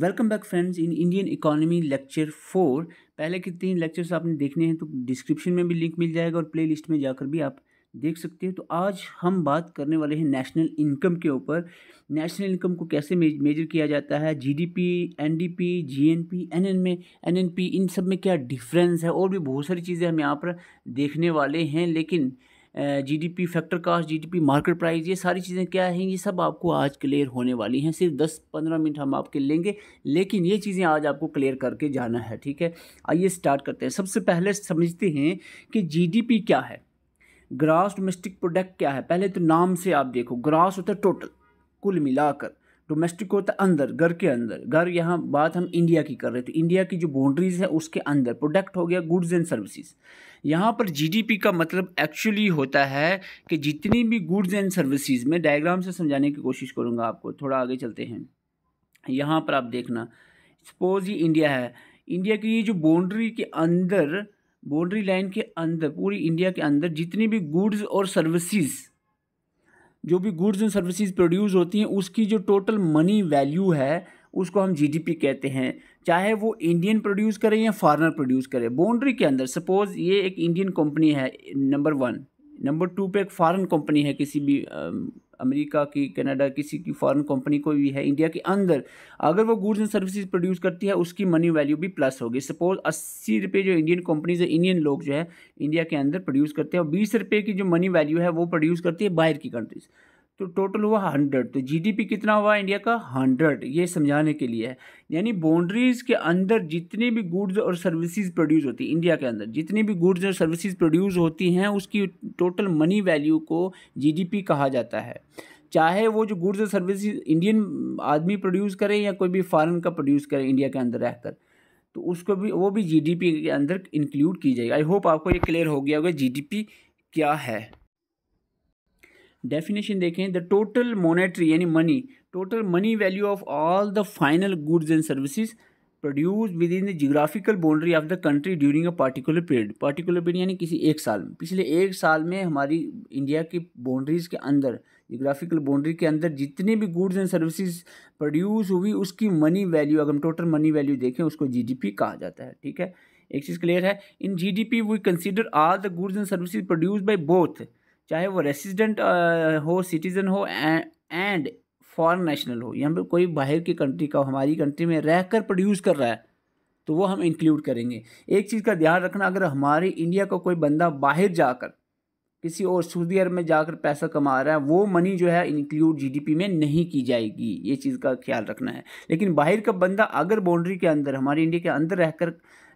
welcome back friends in Indian economy lecture four पहले के तीन लेक्चर्स आपने देखने हैं तो डिस्क्रिप्शन में भी लिंक मिल जाएगा और प्लेलिस्ट में जाकर भी आप देख सकते हैं तो आज हम बात करने वाले हैं नेशनल इनकम के ऊपर नेशनल इनकम को कैसे मेजर किया जाता है जीडीपी एनडीपी जीएनपी एनएन में एनएनपी इन सब में क्या डिफरेंस है और भी बहुत सारी चीज़ें हम यहाँ पर देखने वाले हैं लेकिन GDP factor cost GDP market price ये सारी चीज़ें क्या हैं ये सब आपको आज क्लियर होने वाली हैं सिर्फ दस पंद्रह मिनट हम आपके लेंगे लेकिन ये चीज़ें आज आपको क्लियर करके जाना है ठीक है आइए स्टार्ट करते हैं सबसे पहले समझते हैं कि जी क्या है ग्रास डोमेस्टिक प्रोडक्ट क्या है पहले तो नाम से आप देखो ग्रास होता है टोटल कुल मिलाकर डोमेस्टिक होता है अंदर घर के अंदर घर यहाँ बात हम इंडिया की कर रहे थे इंडिया तो की जो बाउंड्रीज है उसके अंदर प्रोडक्ट हो गया गुड्स एंड सर्विसेज यहाँ पर जीडीपी का मतलब एक्चुअली होता है कि जितनी भी गुड्स एंड सर्विसेज मैं डायग्राम से समझाने की कोशिश करूँगा आपको थोड़ा आगे चलते हैं यहाँ पर आप देखना सपोज ये इंडिया है इंडिया की ये जो बाउंड्री के अंदर बाउंड्री लाइन के अंदर पूरी इंडिया के अंदर जितनी भी गुड्स और सर्विसेज जो भी गुड्स एंड सर्विसेज प्रोड्यूस होती हैं उसकी जो टोटल मनी वैल्यू है उसको हम जीडीपी कहते हैं चाहे वो इंडियन प्रोड्यूस करे या फॉरनर प्रोड्यूस करे बाउंड्री के अंदर सपोज़ ये एक इंडियन कंपनी है नंबर वन नंबर टू पे एक फॉरेन कंपनी है किसी भी अमेरिका की कनाडा किसी की फॉरेन कंपनी कोई भी है इंडिया के अंदर अगर वो गुड्स एंड सर्विसेज प्रोड्यूस करती है उसकी मनी वैल्यू भी प्लस होगी सपोज अस्सी रुपये जो इंडियन कंपनीज है इंडियन लोग जो है इंडिया के अंदर प्रोड्यूस करते हैं और बीस रुपये की जो मनी वैल्यू है वो प्रोड्यूस करती है बाहर की कंट्रीज़ तो टोटल हुआ हंड्रेड तो जीडीपी कितना हुआ इंडिया का हंड्रेड ये समझाने के लिए है यानी बाउंड्रीज़ के अंदर जितने भी गुड्स और सर्विसेज प्रोड्यूस होती है इंडिया के अंदर जितनी भी गुड्स और सर्विसेज प्रोड्यूस होती हैं उसकी टोटल मनी वैल्यू को जीडीपी कहा जाता है चाहे वो जो गुड्स और सर्विस इंडियन आदमी प्रोड्यूस करें या कोई भी फॉरन का प्रोड्यूस करें इंडिया के अंदर रहकर तो उसको भी वो भी जी के अंदर इंक्लूड की जाएगी आई होप आपको ये क्लियर हो गया होगा जी क्या है डेफिनेशन देखें द टोटल मोनेटरी यानी money total money value of all the final goods and services produce within the geographical boundary of the country during a particular period particular period यानी किसी एक साल में पिछले एक साल में हमारी इंडिया की बाउंड्रीज़ के अंदर जियोग्राफिकल बाउंड्री के अंदर जितने भी गुड्स एंड सर्विसेज प्रोड्यूस हुई उसकी मनी वैल्यू अगर हम टोटल मनी वैल्यू देखें उसको जीडीपी कहा जाता है ठीक है एक चीज़ क्लियर है in GDP we consider all the goods and services produce by both चाहे वो रेसिडेंट हो सिटीज़न हो एंड फॉरन नेशनल हो यहाँ पर कोई बाहर की कंट्री का हमारी कंट्री में रह कर प्रोड्यूस कर रहा है तो वो हम इंक्लूड करेंगे एक चीज़ का ध्यान रखना अगर हमारे इंडिया का कोई बंदा बाहर जाकर किसी और सऊदी अरब में जाकर पैसा कमा रहा है वो मनी जो है इंक्लूड जीडीपी में नहीं की जाएगी ये चीज़ का ख्याल रखना है लेकिन बाहर का बंदा अगर बाउंड्री के अंदर हमारे इंडिया के अंदर रहकर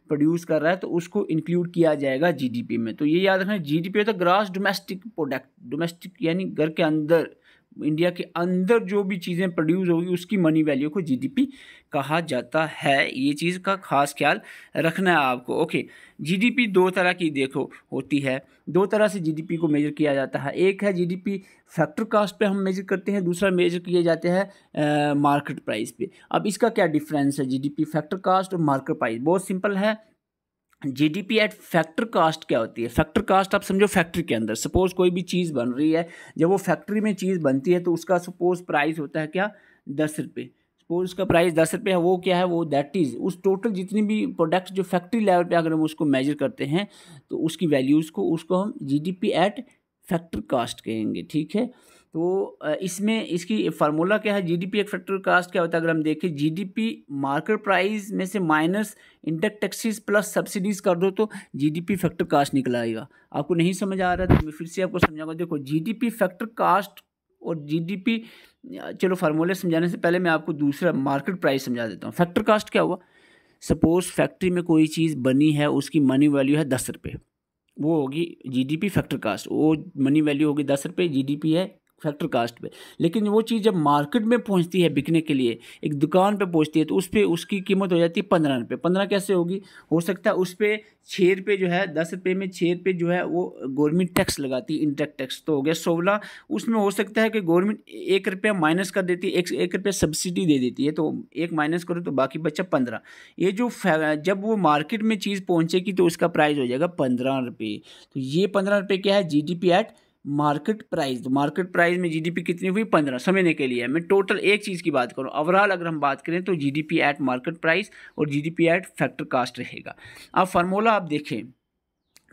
प्रोड्यूस कर रहा है तो उसको इंक्लूड किया जाएगा जीडीपी में तो ये याद रखना जीडीपी डी है ग्रास डोमेस्टिक प्रोडक्ट डोमेस्टिक यानी घर के अंदर इंडिया के अंदर जो भी चीज़ें प्रोड्यूस होगी उसकी मनी वैल्यू को जीडीपी कहा जाता है ये चीज़ का खास ख्याल रखना है आपको ओके जीडीपी दो तरह की देखो होती है दो तरह से जीडीपी को मेजर किया जाता है एक है जीडीपी फैक्टर कास्ट पे हम मेजर करते हैं दूसरा मेजर किए जाते हैं मार्केट प्राइस पे अब इसका क्या डिफरेंस है जीडीपी फैक्टर कास्ट और मार्केट प्राइस बहुत सिंपल है जीडीपी एट फैक्टर कास्ट क्या होती है फैक्टर कास्ट आप समझो फैक्ट्री के अंदर सपोज कोई भी चीज़ बन रही है जब वो फैक्ट्री में चीज़ बनती है तो उसका सपोज प्राइस होता है क्या दस रुपये सपोज उसका प्राइस दस रुपये है वो क्या है वो दैट इज़ उस टोटल जितनी भी प्रोडक्ट्स जो फैक्ट्री लेवल पे अगर हम उसको मेजर करते हैं तो उसकी वैल्यूज़ को उसको हम पी एट फैक्टर कास्ट कहेंगे ठीक है तो इसमें इसकी फार्मूला क्या है जीडीपी एक फैक्टर कास्ट क्या होता है अगर हम देखें जीडीपी मार्केट प्राइस में से minus inter taxes plus subsidies कर दो तो जीडीपी फैक्टर कास्ट निकल आएगा आपको नहीं समझ आ रहा तो मैं फिर से आपको समझाऊंगा देखो जीडीपी फैक्टर कास्ट और जीडीपी चलो फार्मूले समझाने से पहले मैं आपको दूसरा मार्केट प्राइस समझा देता हूँ फैक्टर कास्ट क्या हुआ सपोज फैक्ट्री में कोई चीज़ बनी है उसकी मनी वैल्यू है दस रुपये वो होगी जीडीपी फैक्टर कास्ट वो मनी वैल्यू होगी दस रुपये जीडीपी है फैक्टर कास्ट पे लेकिन वो चीज़ जब मार्केट में पहुंचती है बिकने के लिए एक दुकान पे पहुंचती है तो उस पर उसकी कीमत हो जाती है पंद्रह रुपये पंद्रह कैसे होगी हो सकता है उस पर छः रुपये जो है दस रुपये में छः रुपये जो है वो गवर्नमेंट टैक्स लगाती है इंटेक्ट टैक्स तो हो गया सोलह उसमें हो सकता है कि गवर्नमेंट एक रुपया माइनस कर देती है एक, एक रुपया सब्सिडी दे देती है तो एक माइनस करो तो बाकी बच्चा पंद्रह ये जो जब वो मार्केट में चीज़ पहुँचेगी तो उसका प्राइस हो जाएगा पंद्रह रुपये तो ये पंद्रह रुपये क्या है G D P at market price तो मार्केट प्राइस में जीडीपी कितनी हुई पंद्रह समझने के लिए मैं टोटल एक चीज़ की बात करूँ ओवरऑल अगर हम बात करें तो जीडीपी एट मार्केट प्राइस और जीडीपी एट फैक्टर कास्ट रहेगा अब फार्मूला आप देखें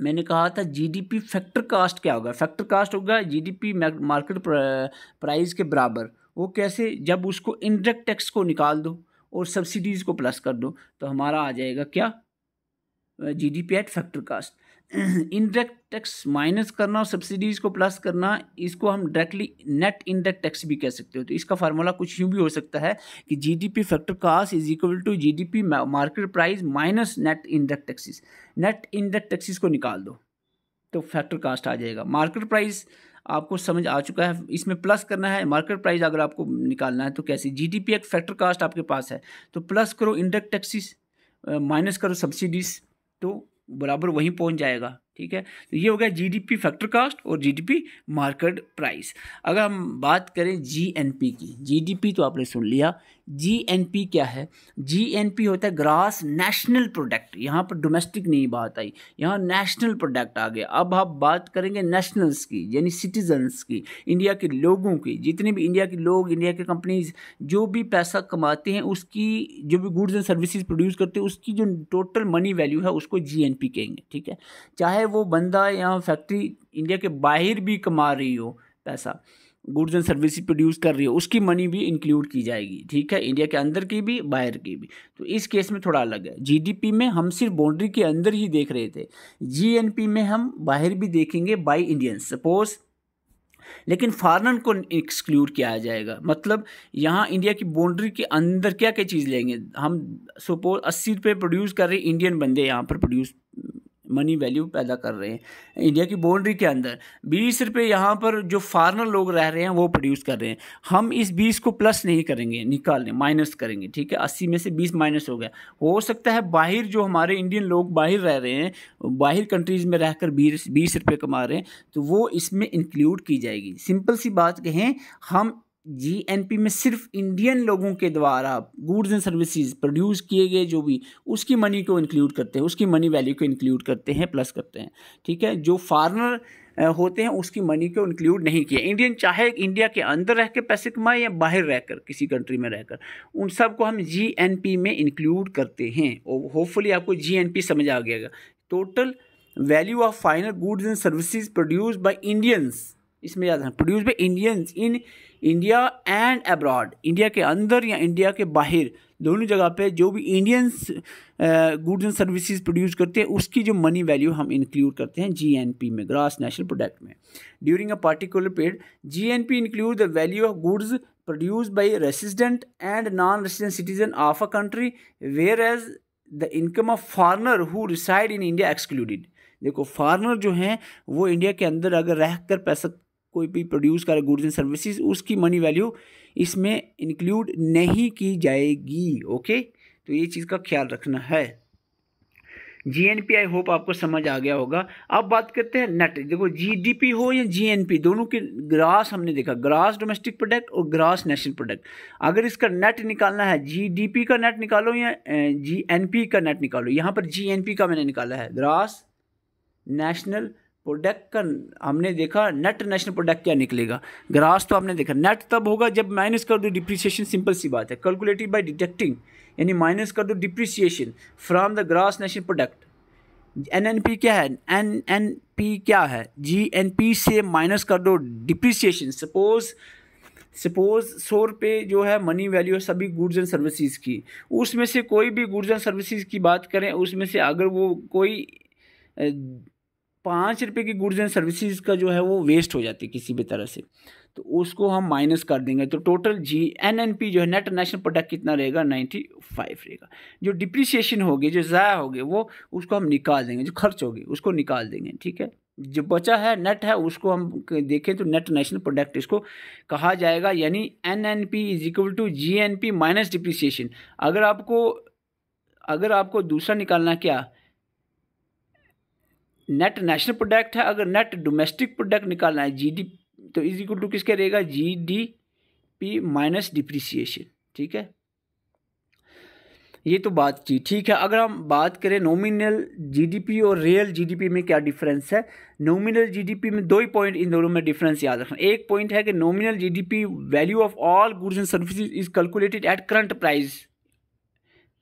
मैंने कहा था जीडीपी फैक्टर कास्ट क्या होगा फैक्टर कास्ट होगा जीडीपी मार्केट प्राइस के बराबर वो कैसे जब उसको इनडायरेक्ट टैक्स को निकाल दो और सब्सिडीज़ को प्लस कर दो तो हमारा आ जाएगा क्या G D P at factor cost indirect tax minus करना और सब्सिडीज को प्लस करना इसको हम डायरेक्टली नेट इनडायरेक्ट टैक्स भी कह सकते हो तो इसका फार्मूला कुछ यूँ भी हो सकता है कि GDP factor cost is equal to GDP market price minus net indirect taxes net indirect taxes को निकाल दो तो फैक्टर कास्ट आ जाएगा मार्केट प्राइस आपको समझ आ चुका है इसमें प्लस करना है मार्केट प्राइस अगर आपको निकालना है तो कैसे पी एक फैक्टर कास्ट आपके पास है तो प्लस करो इनडायरेक्ट टैक्सीस माइनस करो सब्सिडीज तो बराबर वहीं पहुंच जाएगा ठीक है तो ये हो गया जीडीपी फैक्टर कास्ट और जीडीपी मार्केट प्राइस अगर हम बात करें जीएनपी की जीडीपी तो आपने सुन लिया जीएनपी क्या है जीएनपी होता है ग्रास नेशनल प्रोडक्ट यहाँ पर डोमेस्टिक नहीं बात आई यहाँ नेशनल प्रोडक्ट आ गया अब आप बात करेंगे नेशनल्स की यानी सिटीजन्स की इंडिया के लोगों की जितने भी इंडिया के लोग इंडिया के कंपनीज जो भी पैसा कमाते हैं उसकी जो भी गुड्स एंड सर्विसेज प्रोड्यूस करते हैं उसकी जो टोटल मनी वैल्यू है उसको जी कहेंगे ठीक है चाहे वो बंदा या फैक्ट्री इंडिया के बाहर भी कमा रही हो पैसा गुड्स एंड सर्विस प्रोड्यूस कर रही है उसकी मनी भी इंक्लूड की जाएगी ठीक है इंडिया के अंदर की भी बाहर की भी तो इस केस में थोड़ा अलग है जीडीपी में हम सिर्फ बाउंड्री के अंदर ही देख रहे थे जीएनपी में हम बाहर भी देखेंगे बाय इंडियन सपोज लेकिन फॉरन को एक्सक्लूड किया जाएगा मतलब यहाँ इंडिया की बाउंड्री के अंदर क्या क्या चीज़ लेंगे हम सपोज अस्सी रुपये प्रोड्यूस कर रहे इंडियन बंदे यहाँ पर प्रोड्यूस मनी वैल्यू पैदा कर रहे हैं इंडिया की बाउंड्री के अंदर बीस रुपये यहाँ पर जो फॉरनर लोग रह रहे हैं वो प्रोड्यूस कर रहे हैं हम इस बीस को प्लस नहीं करेंगे निकालने माइनस करेंगे ठीक है अस्सी में से बीस माइनस हो गया हो सकता है बाहर जो हमारे इंडियन लोग बाहर रह रहे हैं बाहर कंट्रीज़ में रहकर बीस बीस रुपये कमा रहे हैं तो वो इसमें इंक्लूड की जाएगी सिंपल सी बात कहें हम जीएनपी में सिर्फ इंडियन लोगों के द्वारा गुड्स एंड सर्विसेज प्रोड्यूस किए गए जो भी उसकी मनी को इंक्लूड करते हैं उसकी मनी वैल्यू को इंक्लूड करते हैं प्लस करते हैं ठीक है जो फॉरनर होते हैं उसकी मनी को इंक्लूड नहीं किया इंडियन चाहे इंडिया के अंदर रह कर पैसे कमाए या बाहर रहकर किसी कंट्री में रहकर उन सब को हम पी में इंक्लूड करते हैं और होपफुली आपको पी समझ आ गया total value of final goods and services produce by Indians इसमें याद रखना produce by Indians in India and abroad India के अंदर या इंडिया के बाहर दोनों जगह पे जो भी Indians goods and services produce करते हैं उसकी जो मनी वैल्यू हम इंक्लूड करते हैं जीएनपी में ग्रास नेशनल प्रोडक्ट में during a particular period GNP include the value of goods produce by resident and non resident citizen of a country whereas the income of foreigner who reside in India excluded देखो foreigner जो हैं वो India के अंदर अगर रह कर पैसा कोई भी प्रोड्यूस कर गुड्स एंड सर्विसेज उसकी मनी वैल्यू इसमें इंक्लूड नहीं की जाएगी ओके तो ये चीज़ का ख्याल रखना है G N P I hope आपको समझ आ गया होगा अब बात करते हैं नेट देखो जी डी पी हो या जी एन पी दोनों के ग्रास हमने देखा ग्रास डोमेस्टिक प्रोडक्ट और ग्रास नेशनल प्रोडक्ट अगर इसका नेट निकालना है जी डी पी का नेट निकालो या जी एन पी का नेट निकालो यहाँ पर जी एन पी का मैंने निकाला है ग्रास नेशनल प्रोडक्ट का हमने देखा नेट नेशनल प्रोडक्ट क्या निकलेगा ग्रास तो आपने देखा नेट तब होगा जब माइनस कर दो डिप्रिसिएशन सिंपल सी बात है कैलकुलेटेड बाय डिटेक्टिंग यानी माइनस कर दो depreciation from the gross national product N N P क्या है एन एन पी क्या है जी एन पी से माइनस कर दो डिप्रिसिएशन सपोज सपोज सौ रुपये जो है मनी वैल्यू है सभी गुड्स एंड सर्विसेज की उसमें से कोई भी गुड्स एंड सर्विसेज की बात करें उसमें से अगर वो कोई पाँच रुपये की गुड्स एंड सर्विसेज का जो है वो वेस्ट हो जाती है किसी भी तरह से तो उसको हम माइनस कर देंगे तो total G N N P जो है नेट नेशनल प्रोडक्ट कितना रहेगा नाइन्टी फाइव रहेगा जो डिप्रिसिएशन होगी जो ज़ाया होगी वो उसको हम निकाल देंगे जो खर्च होगी उसको निकाल देंगे ठीक है जो बचा है नेट है उसको हम देखें तो नेट नेशनल प्रोडक्ट इसको कहा जाएगा यानी N N P is equal to G N P minus depreciation अगर आपको अगर आपको दूसरा निकालना क्या नेट नेशनल प्रोडक्ट है अगर नेट डोमेस्टिक प्रोडक्ट निकालना है जी तो इज इक्वल टू किसके रहेगा G D P minus depreciation ठीक है ये तो बात की ठीक है अगर हम बात करें नॉमिनल जीडीपी और रियल जीडीपी में क्या डिफरेंस है नॉमिनल जीडीपी में दो ही पॉइंट इन दोनों में डिफरेंस याद रखना एक पॉइंट है कि nominal GDP value of all goods and services is calculated at current price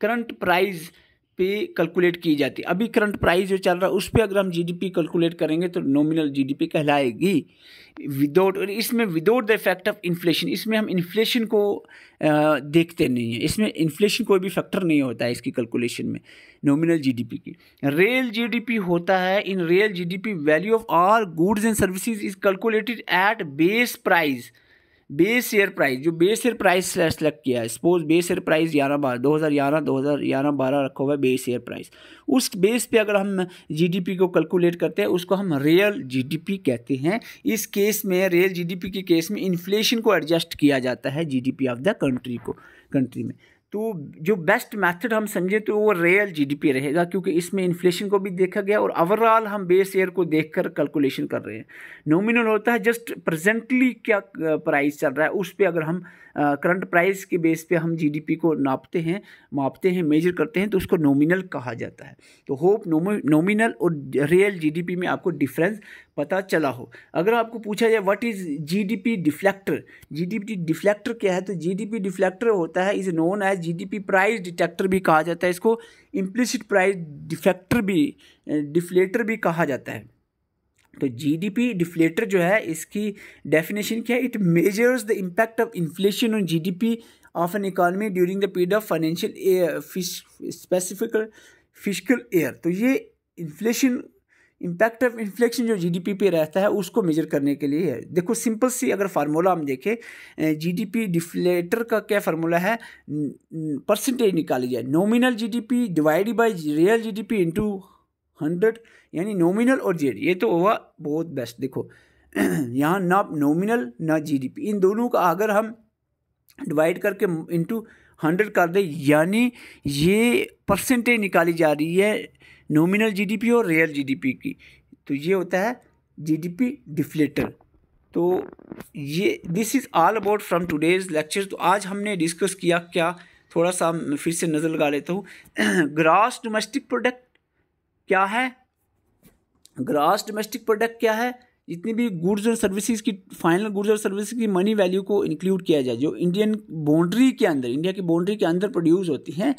current price पे कैलकुलेट की जाती है अभी करंट प्राइस जो चल रहा है उस पर अगर हम जीडीपी कैलकुलेट करेंगे तो नॉमिनल जीडीपी कहलाएगी विदाउट और इसमें without the effect of inflation इसमें हम इन्फ्लेशन को देखते नहीं हैं इसमें इन्फ्लेशन कोई भी फैक्टर नहीं होता है इसकी कैलकुलेशन में नॉमिनल जीडीपी की रियल जीडीपी होता है in real GDP value of all goods and services is calculated at base price base share price जो बेस शेयर प्राइस सेलेक्ट किया है सपोज बेस शेयर प्राइस ग्यारह बारह दो हज़ार ग्यारह दो हज़ार ग्यारह बारह रखा हुआ है बेस शेयर प्राइस उस बेस पे अगर हम जीडीपी को कैलकुलेट करते हैं उसको हम रियल जीडीपी कहते हैं इस केस में रियल जीडीपी के केस में इन्फ्लेशन को एडजस्ट किया जाता है जीडीपी ऑफ द कंट्री को कंट्री में तो जो बेस्ट मेथड हम समझे तो वो रियल जीडीपी रहेगा क्योंकि इसमें इन्फ्लेशन को भी देखा गया और ओवरऑल हम बेस ईयर को देखकर कैलकुलेशन कर रहे हैं नॉमिनल होता है जस्ट प्रेजेंटली क्या प्राइस चल रहा है उस पर अगर हम करंट प्राइस के बेस पे हम जीडीपी को नापते हैं मापते हैं मेजर करते हैं तो उसको नॉमिनल कहा जाता है तो होप नॉमिनल और रियल जीडीपी में आपको डिफरेंस पता चला हो अगर आपको पूछा जाए what is GDP deflator GDP deflator क्या है तो जीडीपी डिफ्लेक्टर होता है is known as GDP price detector भी कहा जाता है इसको इम्प्लिसिट प्राइस डिफेक्टर भी डिफ्लेटर भी कहा जाता है तो जीडीपी डिफ्लेटर जो है इसकी डेफिनेशन क्या है it measures the impact of inflation on GDP of an economy during the period of financial specifically fiscal year तो ये इन्फ्लेशन इम्पैक्ट ऑफ इन्फ्लेशन जो जीडीपी पे रहता है उसको मेजर करने के लिए है देखो सिंपल सी अगर फार्मूला हम देखें जीडीपी डिफ्लेटर का क्या फार्मूला है परसेंटेज निकाली जाए nominal GDP divide by real GDP into hundred यानी नॉमिनल और जेड ये तो हुआ बहुत बेस्ट देखो यहाँ ना नॉमिनल ना जी इन दोनों का अगर हम डिवाइड करके इंटू हंड्रेड कर दे यानी ये परसेंटेज निकाली जा रही है नॉमिनल जीडीपी और रियल जीडीपी की तो ये होता है जीडीपी डिफ्लेटर तो ये this is all about from today's lecture तो आज हमने डिस्कस किया क्या थोड़ा सा फिर से नज़र लगा लेता हूँ ग्रास डोमेस्टिक प्रोडक्ट क्या है ग्रास डोमेस्टिक प्रोडक्ट क्या है जितनी भी गुड्स और सर्विसेज की फाइनल गुड्स और सर्विसेज की मनी वैल्यू को इंक्लूड किया जाए जो इंडियन बाउंड्री के अंदर इंडिया की बाउंड्री के अंदर प्रोड्यूस होती हैं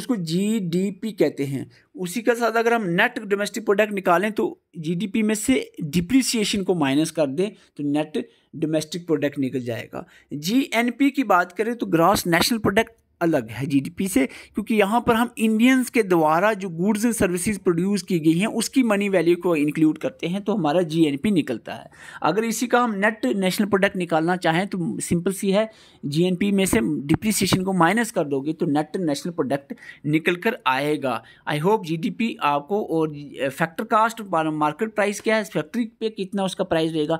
उसको जीडीपी कहते हैं उसी के साथ अगर हम नेट डोमेस्टिक प्रोडक्ट निकालें तो जीडीपी में से डिप्रिसिएशन को माइनस कर दें तो नेट डोमेस्टिक प्रोडक्ट निकल जाएगा जीएनपी की बात करें तो ग्रॉस नेशनल प्रोडक्ट अलग है जीडीपी से क्योंकि यहाँ पर हम इंडियंस के द्वारा जो गुड्स एंड सर्विसेज प्रोड्यूस की गई हैं उसकी मनी वैल्यू को इंक्लूड करते हैं तो हमारा जीएनपी निकलता है अगर इसी का हम नेट नेशनल प्रोडक्ट निकालना चाहें तो सिंपल सी है जीएनपी में से डिप्रिसिएशन को माइनस कर दोगे तो नेट नेशनल प्रोडक्ट निकल कर आएगा आई होप जी आपको और फैक्टर कास्ट मार्केट प्राइस क्या है फैक्ट्री पे कितना उसका प्राइस रहेगा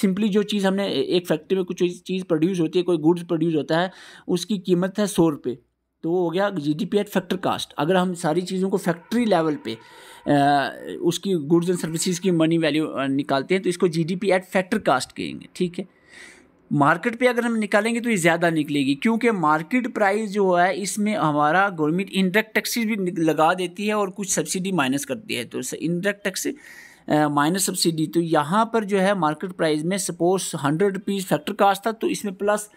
सिंपली जो चीज़ हमने एक फैक्ट्री में कुछ चीज़ प्रोड्यूस होती है कोई गुड्स प्रोड्यूस होता है उसकी कीमत है सौ रुपये तो वो हो गया G D P at factor cost अगर हम सारी चीज़ों को फैक्ट्री लेवल पे आ, उसकी गुड्स एंड सर्विसेज की मनी वैल्यू निकालते हैं तो इसको G D P at factor cost कहेंगे ठीक है मार्केट पे अगर हम निकालेंगे तो ये ज़्यादा निकलेगी क्योंकि मार्केट प्राइस जो है इसमें हमारा गवर्नमेंट इंडक्ट टैक्सेस भी लगा देती है और कुछ सब्सिडी माइनस करती है तो इंडक्ट टैक्स माइनस सब्सिडी तो यहाँ पर जो है मार्केट प्राइस में suppose hundred rupees factor cost था तो इसमें प्लस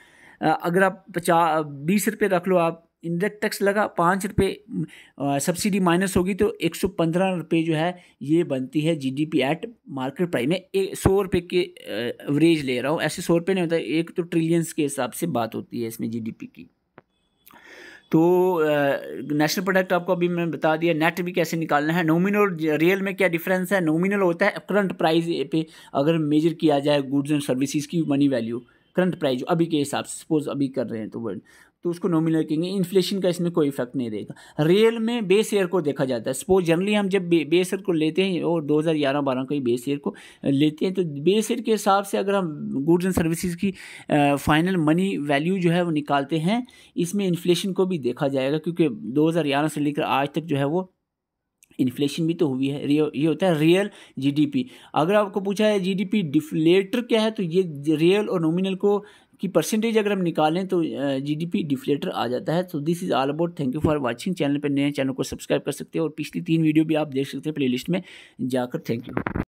अगर आप पचास बीस रुपये रख लो आप इंडेक्ट टैक्स लगा पाँच रुपये सब्सिडी माइनस होगी तो एक सौ पंद्रह रुपये जो है ये बनती है जीडीपी एट मार्केट प्राइस में एक सौ रुपये के एवरेज ले रहा हूँ ऐसे सौ रुपये नहीं होता एक तो ट्रिलियंस के हिसाब से बात होती है इसमें जीडीपी की तो नेशनल प्रोडक्ट आपको अभी मैंने बता दिया नेट भी कैसे निकालना है नोमिनल और रियल में क्या डिफरेंस है नोमिनल होता है करंट प्राइस पे अगर मेजर किया जाए गुड्स एंड सर्विसेज की मनी वैल्यू करंट प्राइस जो अभी के हिसाब से सपोज अभी कर रहे हैं तो वर्ड तो उसको नॉमिनल कहेंगे इन्फ्लेशन का इसमें कोई इफेक्ट नहीं रहेगा रियल में बेस एयर को देखा जाता है सपोज जनरली हम जब बे, बेस ईयर को लेते हैं और 2011-12 का ही बेस एयर को लेते हैं तो बेस एयर के हिसाब से अगर हम गुड्स एंड सर्विसेज की फाइनल मनी वैल्यू जो है वो निकालते हैं इसमें इन्फ्लेशन को भी देखा जाएगा क्योंकि दो से लेकर आज तक जो है वो इन्फ्लेशन भी तो हुई है ये होता है रियल जीडीपी अगर आपको पूछा है जीडीपी डिफ्लेटर क्या है तो ये रियल और नॉमिनल को की परसेंटेज अगर हम निकालें तो जीडीपी डिफ्लेटर आ जाता है तो this is all about thank you for watching channel पर नए चैनल को सब्सक्राइब कर सकते हैं और पिछली तीन वीडियो भी आप देख सकते हैं प्ले में जाकर थैंक यू